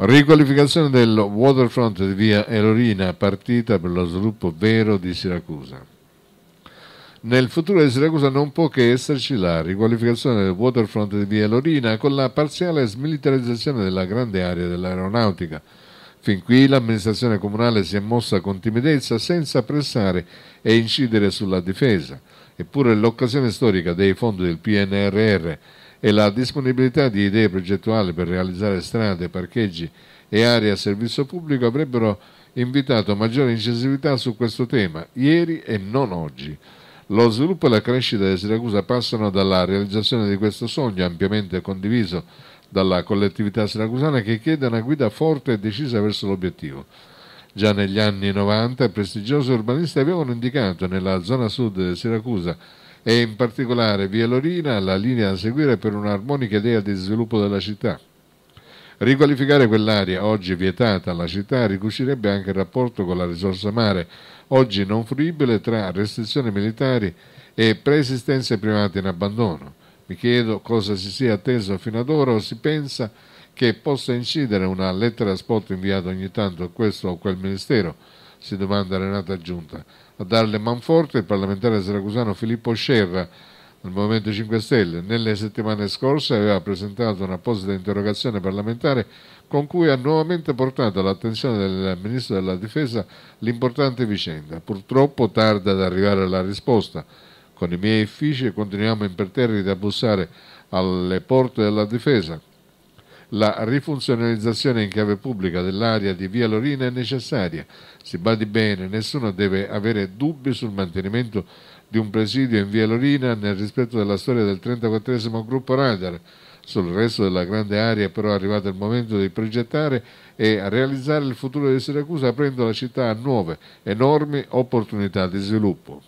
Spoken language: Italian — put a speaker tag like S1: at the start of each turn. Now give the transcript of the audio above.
S1: Riqualificazione del waterfront di via Elorina, partita per lo sviluppo vero di Siracusa. Nel futuro di Siracusa non può che esserci la riqualificazione del waterfront di via Elorina con la parziale smilitarizzazione della grande area dell'aeronautica. Fin qui l'amministrazione comunale si è mossa con timidezza senza pressare e incidere sulla difesa. Eppure l'occasione storica dei fondi del PNRR e la disponibilità di idee progettuali per realizzare strade, parcheggi e aree a servizio pubblico avrebbero invitato maggiore incisività su questo tema, ieri e non oggi. Lo sviluppo e la crescita di Siracusa passano dalla realizzazione di questo sogno ampiamente condiviso dalla collettività siracusana che chiede una guida forte e decisa verso l'obiettivo. Già negli anni 90 prestigiosi urbanisti avevano indicato nella zona sud di Siracusa e in particolare via Lorina la linea da seguire per un'armonica idea di sviluppo della città. Riqualificare quell'area oggi vietata alla città ricuscirebbe anche il rapporto con la risorsa mare, oggi non fruibile tra restrizioni militari e preesistenze private in abbandono. Mi chiedo cosa si sia atteso fino ad ora o si pensa che possa incidere una lettera spot inviata ogni tanto a questo o quel ministero si domanda Renata Giunta. A darle manforte il parlamentare siracusano Filippo Scerra del Movimento 5 Stelle. Nelle settimane scorse aveva presentato un'apposita interrogazione parlamentare con cui ha nuovamente portato all'attenzione del Ministro della Difesa l'importante vicenda. Purtroppo tarda ad arrivare alla risposta. Con i miei uffici continuiamo imperterriti a bussare alle porte della difesa la rifunzionalizzazione in chiave pubblica dell'area di Via Lorina è necessaria. Si badi bene, nessuno deve avere dubbi sul mantenimento di un presidio in Via Lorina nel rispetto della storia del 34 gruppo radar. Sul resto della grande area però è arrivato il momento di progettare e realizzare il futuro di Siracusa aprendo la città a nuove, enormi opportunità di sviluppo.